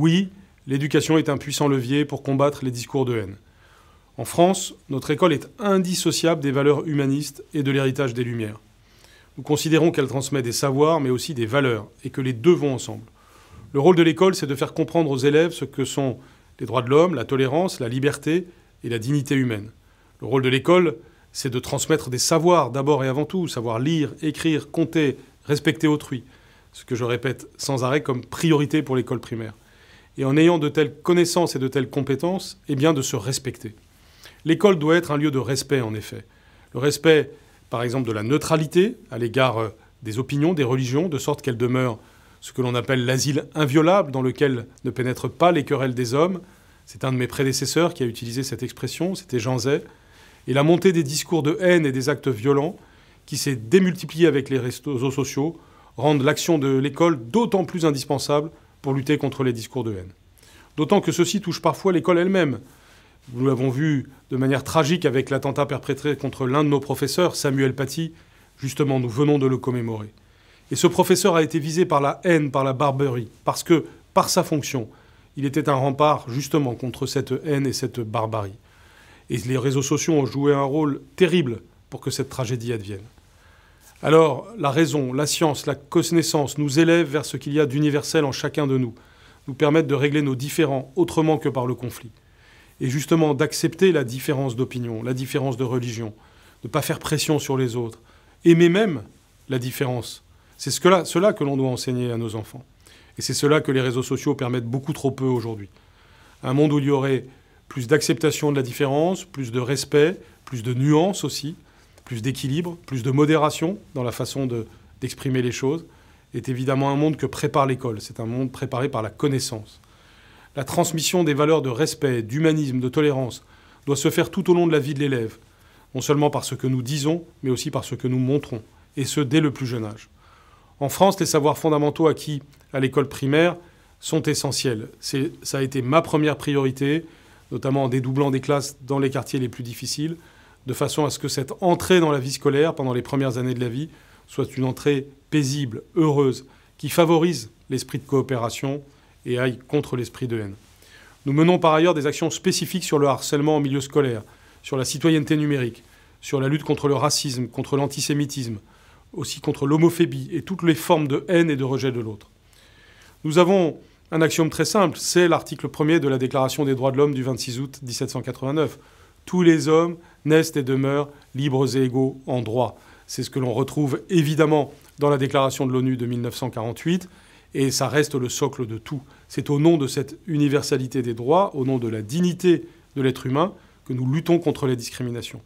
Oui, l'éducation est un puissant levier pour combattre les discours de haine. En France, notre école est indissociable des valeurs humanistes et de l'héritage des Lumières. Nous considérons qu'elle transmet des savoirs, mais aussi des valeurs, et que les deux vont ensemble. Le rôle de l'école, c'est de faire comprendre aux élèves ce que sont les droits de l'homme, la tolérance, la liberté et la dignité humaine. Le rôle de l'école, c'est de transmettre des savoirs d'abord et avant tout, savoir lire, écrire, compter, respecter autrui, ce que je répète sans arrêt comme priorité pour l'école primaire et en ayant de telles connaissances et de telles compétences, eh bien de se respecter. L'école doit être un lieu de respect, en effet. Le respect, par exemple, de la neutralité à l'égard euh, des opinions, des religions, de sorte qu'elle demeure ce que l'on appelle l'asile inviolable, dans lequel ne pénètrent pas les querelles des hommes. C'est un de mes prédécesseurs qui a utilisé cette expression, c'était Jean Zay. Et la montée des discours de haine et des actes violents, qui s'est démultipliée avec les réseaux sociaux, rendent l'action de l'école d'autant plus indispensable pour lutter contre les discours de haine. D'autant que ceci touche parfois l'école elle-même. Nous l'avons vu de manière tragique avec l'attentat perpétré contre l'un de nos professeurs, Samuel Paty. Justement, nous venons de le commémorer. Et ce professeur a été visé par la haine, par la barbarie, parce que, par sa fonction, il était un rempart justement contre cette haine et cette barbarie. Et les réseaux sociaux ont joué un rôle terrible pour que cette tragédie advienne. Alors, la raison, la science, la connaissance nous élèvent vers ce qu'il y a d'universel en chacun de nous, nous permettent de régler nos différends autrement que par le conflit, et justement d'accepter la différence d'opinion, la différence de religion, de ne pas faire pression sur les autres, aimer même la différence. C'est ce cela que l'on doit enseigner à nos enfants. Et c'est cela que les réseaux sociaux permettent beaucoup trop peu aujourd'hui. Un monde où il y aurait plus d'acceptation de la différence, plus de respect, plus de nuances aussi, plus d'équilibre, plus de modération dans la façon d'exprimer les choses, est évidemment un monde que prépare l'école. C'est un monde préparé par la connaissance. La transmission des valeurs de respect, d'humanisme, de tolérance doit se faire tout au long de la vie de l'élève, non seulement par ce que nous disons, mais aussi par ce que nous montrons, et ce dès le plus jeune âge. En France, les savoirs fondamentaux acquis à l'école primaire sont essentiels. Ça a été ma première priorité, notamment en dédoublant des classes dans les quartiers les plus difficiles de façon à ce que cette entrée dans la vie scolaire pendant les premières années de la vie soit une entrée paisible, heureuse, qui favorise l'esprit de coopération et aille contre l'esprit de haine. Nous menons par ailleurs des actions spécifiques sur le harcèlement en milieu scolaire, sur la citoyenneté numérique, sur la lutte contre le racisme, contre l'antisémitisme, aussi contre l'homophobie et toutes les formes de haine et de rejet de l'autre. Nous avons un axiome très simple, c'est l'article 1er de la Déclaration des droits de l'homme du 26 août 1789, tous les hommes naissent et demeurent libres et égaux en droit. C'est ce que l'on retrouve évidemment dans la déclaration de l'ONU de 1948, et ça reste le socle de tout. C'est au nom de cette universalité des droits, au nom de la dignité de l'être humain, que nous luttons contre les discriminations.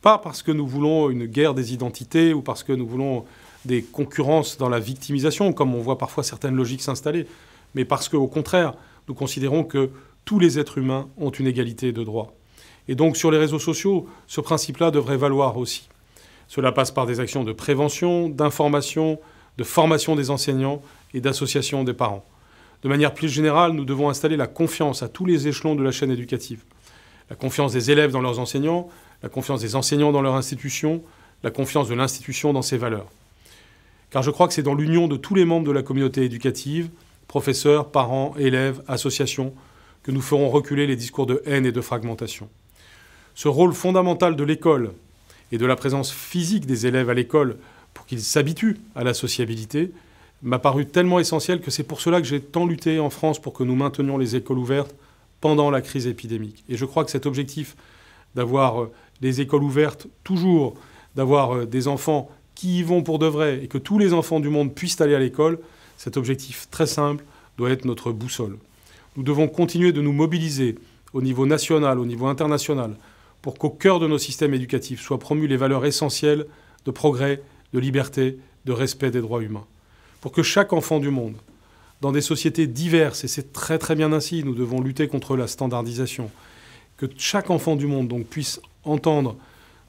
Pas parce que nous voulons une guerre des identités ou parce que nous voulons des concurrences dans la victimisation, comme on voit parfois certaines logiques s'installer, mais parce qu'au contraire, nous considérons que tous les êtres humains ont une égalité de droits. Et donc sur les réseaux sociaux, ce principe-là devrait valoir aussi. Cela passe par des actions de prévention, d'information, de formation des enseignants et d'association des parents. De manière plus générale, nous devons installer la confiance à tous les échelons de la chaîne éducative. La confiance des élèves dans leurs enseignants, la confiance des enseignants dans leur institution, la confiance de l'institution dans ses valeurs. Car je crois que c'est dans l'union de tous les membres de la communauté éducative, professeurs, parents, élèves, associations, que nous ferons reculer les discours de haine et de fragmentation. Ce rôle fondamental de l'école et de la présence physique des élèves à l'école pour qu'ils s'habituent à la sociabilité m'a paru tellement essentiel que c'est pour cela que j'ai tant lutté en France pour que nous maintenions les écoles ouvertes pendant la crise épidémique. Et je crois que cet objectif d'avoir les euh, écoles ouvertes toujours, d'avoir euh, des enfants qui y vont pour de vrai et que tous les enfants du monde puissent aller à l'école, cet objectif très simple doit être notre boussole. Nous devons continuer de nous mobiliser au niveau national, au niveau international, pour qu'au cœur de nos systèmes éducatifs soient promues les valeurs essentielles de progrès, de liberté, de respect des droits humains. Pour que chaque enfant du monde, dans des sociétés diverses, et c'est très très bien ainsi, nous devons lutter contre la standardisation, que chaque enfant du monde donc puisse entendre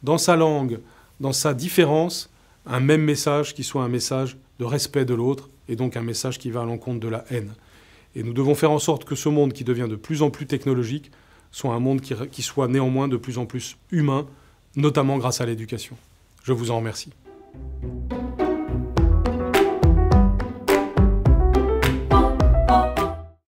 dans sa langue, dans sa différence, un même message qui soit un message de respect de l'autre, et donc un message qui va à l'encontre de la haine. Et nous devons faire en sorte que ce monde qui devient de plus en plus technologique soit un monde qui, soit néanmoins de plus en plus humain, notamment grâce à l'éducation. Je vous en remercie.